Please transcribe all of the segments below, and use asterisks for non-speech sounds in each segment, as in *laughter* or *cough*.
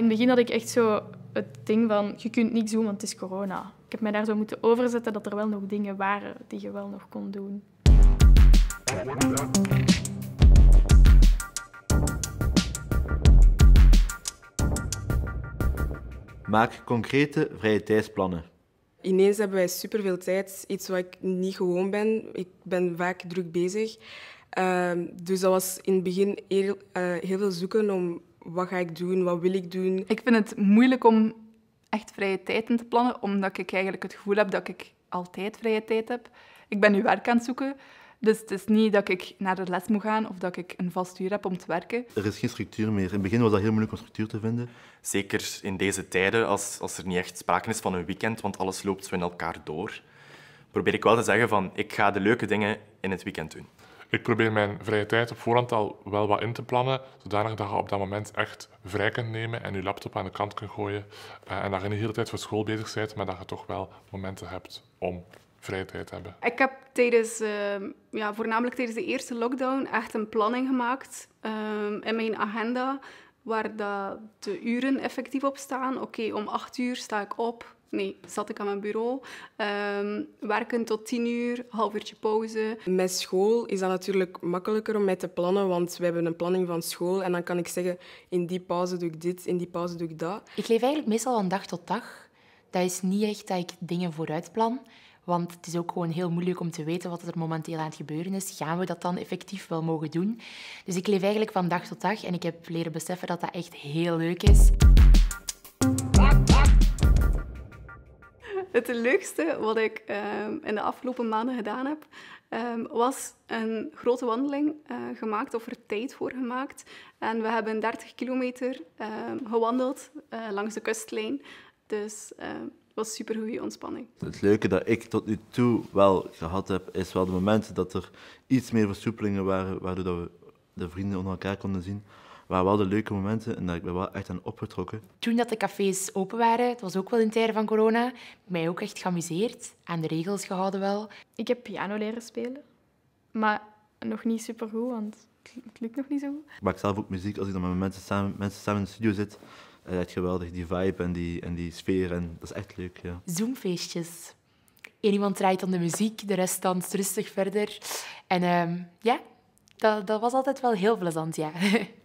In het begin had ik echt zo het ding van, je kunt niks doen, want het is corona. Ik heb mij daar zo moeten overzetten dat er wel nog dingen waren die je wel nog kon doen. Maak concrete vrije tijdsplannen. Ineens hebben wij superveel tijd, iets wat ik niet gewoon ben. Ik ben vaak druk bezig. Ehm, dus dat was in het begin heel, eh, heel veel zoeken om wat ga ik doen, wat wil ik doen. Ik vind het moeilijk om echt vrije tijd in te plannen, omdat ik eigenlijk het gevoel heb dat ik altijd vrije tijd heb. Ik ben nu werk aan het zoeken, dus het is niet dat ik naar de les moet gaan of dat ik een vast uur heb om te werken. Er is geen structuur meer. In het begin was dat heel moeilijk om structuur te vinden. Zeker in deze tijden, als, als er niet echt sprake is van een weekend, want alles loopt zo in elkaar door, probeer ik wel te zeggen van ik ga de leuke dingen in het weekend doen. Ik probeer mijn vrije tijd op voorhand al wel wat in te plannen, zodanig dat je op dat moment echt vrij kunt nemen en je laptop aan de kant kunt gooien. Eh, en dat je niet de hele tijd voor school bezig bent, maar dat je toch wel momenten hebt om vrije tijd te hebben. Ik heb tijdens, ehm, ja, voornamelijk tijdens de eerste lockdown echt een planning gemaakt ehm, in mijn agenda waar de uren effectief op staan. Oké, om acht uur sta ik op Nee, zat ik aan mijn bureau. Um, werken tot tien uur, half uurtje pauze. Met school is dat natuurlijk makkelijker om mij te plannen, want we hebben een planning van school. En dan kan ik zeggen, in die pauze doe ik dit, in die pauze doe ik dat. Ik leef eigenlijk meestal van dag tot dag. Dat is niet echt dat ik dingen vooruit plan. Want het is ook gewoon heel moeilijk om te weten wat er momenteel aan het gebeuren is. Gaan we dat dan effectief wel mogen doen? Dus ik leef eigenlijk van dag tot dag en ik heb leren beseffen dat dat echt heel leuk is. het leukste wat ik ehm, in de afgelopen maanden gedaan heb, ehm, was een grote wandeling eh, gemaakt of er tijd voor gemaakt. En we hebben 30 kilometer ehm, gewandeld eh, langs de kustlijn. Dus het was super goede ontspanning. Het leuke dat ik tot nu toe wel gehad heb, is wel de momenten dat er iets meer versoepelingen waren, waardoor we de vrienden onder elkaar konden zien waren wel de leuke momenten en dat ik ben wel echt aan opgetrokken. Toen dat de cafés open waren, het was ook wel in tijden van corona, mij ook echt geamuseerd, aan de regels gehouden wel. Ik heb piano leren spelen, maar nog niet supergoed, want het lukt nog niet zo goed. Ik maak zelf ook muziek als ik dan met mensen samen, mensen samen in de studio zit. Dat is echt geweldig, die vibe en die, en die sfeer, en dat is echt leuk. Ja. Zoomfeestjes. Eén iemand draait dan de muziek, de rest danst rustig verder. En ehm, ja, dat, dat was altijd wel heel plezant, ja. *laughs*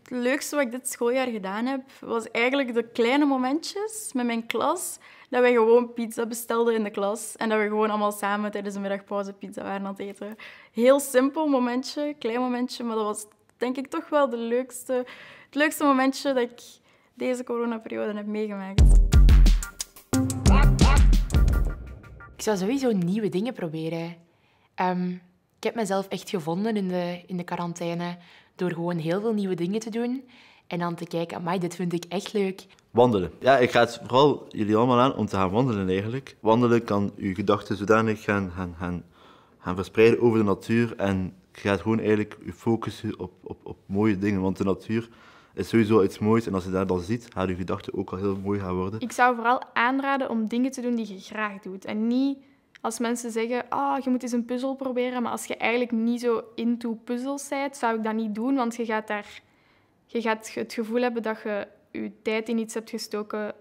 het leukste wat ik dit schooljaar gedaan heb, was eigenlijk de kleine momentjes met mijn klas. Dat wij gewoon pizza bestelden in de klas. En dat we gewoon allemaal samen tijdens de middagpauze pizza waren aan het eten. Heel simpel momentje, klein momentje. Maar dat was denk ik toch wel de leukste, het leukste momentje dat ik deze coronaperiode heb meegemaakt. Ik zou sowieso nieuwe dingen proberen. Ehm, ik heb mezelf echt gevonden in de, in de quarantaine door gewoon heel veel nieuwe dingen te doen en dan te kijken, amai, dit vind ik echt leuk. Wandelen. Ja, ik ga het vooral jullie allemaal aan om te gaan wandelen eigenlijk. Wandelen kan je gedachten zodanig gaan, gaan, gaan, gaan verspreiden over de natuur en je gaat gewoon eigenlijk je focussen op, op, op mooie dingen, want de natuur is sowieso iets moois en als je daar dan ziet, gaat je gedachten ook al heel mooi gaan worden. Ik zou vooral aanraden om dingen te doen die je graag doet en niet als mensen zeggen, ah, je moet eens een puzzel proberen, maar als je eigenlijk niet zo into puzzels bent, zou ik dat niet doen, want je gaat, daar, je gaat het gevoel hebben dat je je tijd in iets hebt gestoken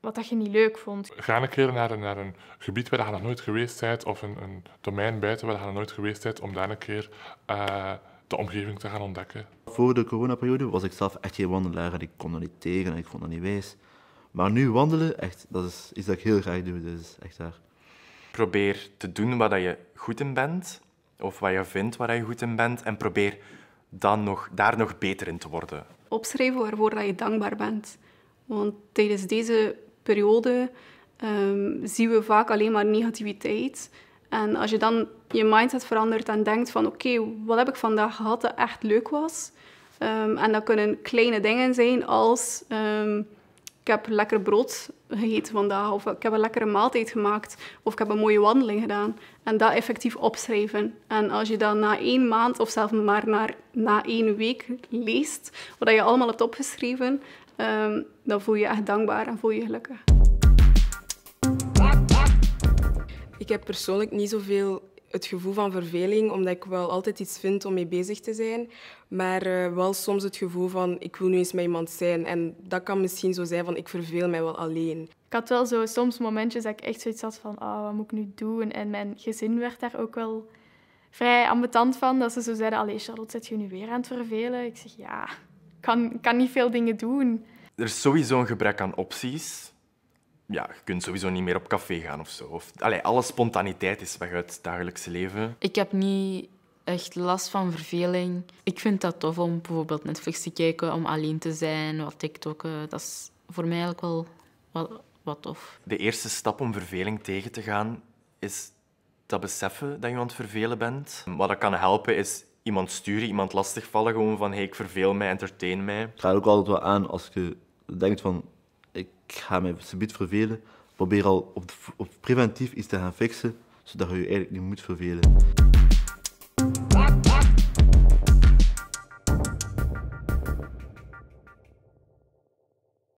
wat dat je niet leuk vond. Ga een keer naar een, naar een gebied waar je nog nooit geweest bent, of een, een domein buiten waar je nog nooit geweest bent, om daar een keer... Eh, de omgeving te gaan ontdekken. Voor de coronaperiode was ik zelf echt geen wandelaar en ik kon er niet tegen en ik vond dat niet wijs. Maar nu wandelen, echt, dat is iets dat ik heel graag doe, dus echt daar. Probeer te doen wat je goed in bent, of wat je vindt waar je goed in bent, en probeer dan nog, daar nog beter in te worden. Opschrijven waarvoor dat je dankbaar bent. Want tijdens deze periode ehm, zien we vaak alleen maar negativiteit. En als je dan je mindset verandert en denkt van oké, wat heb ik vandaag gehad dat echt leuk was? Ehm, en dat kunnen kleine dingen zijn als ehm, ik heb lekker brood gegeten vandaag, of ik heb een lekkere maaltijd gemaakt, of ik heb een mooie wandeling gedaan. En dat effectief opschrijven. En als je dat na één maand of zelfs maar na, na één week leest, wat je allemaal hebt opgeschreven, ehm, dan voel je echt dankbaar en voel je gelukkig. Ik heb persoonlijk niet zoveel het gevoel van verveling, omdat ik wel altijd iets vind om mee bezig te zijn. Maar eh, wel soms het gevoel van, ik wil nu eens met iemand zijn. En dat kan misschien zo zijn van, ik verveel mij wel alleen. Ik had wel zo soms momentjes dat ik echt zoiets had van, ah, wat moet ik nu doen? En mijn gezin werd daar ook wel vrij ambetant van. Dat ze zo zeiden, allee Charlotte, zit je nu weer aan het vervelen? Ik zeg, ja, ik kan, kan niet veel dingen doen. Er is sowieso een gebrek aan opties ja, je kunt sowieso niet meer op café gaan of zo. Of, allee, alle spontaniteit is weg uit het dagelijkse leven. Ik heb niet echt last van verveling. Ik vind dat tof om bijvoorbeeld Netflix te kijken, om alleen te zijn, wat TikTok. Dat is voor mij eigenlijk wel wat, wat tof. De eerste stap om verveling tegen te gaan is dat beseffen dat je aan het vervelen bent. Wat dat kan helpen is iemand sturen, iemand lastigvallen, gewoon van hey, ik verveel mij, entertain mij. Het gaat ook altijd wel aan als je denkt van ik ga me een vervelen. Probeer al op, op preventief iets te gaan fixen, zodat je je eigenlijk niet moet vervelen.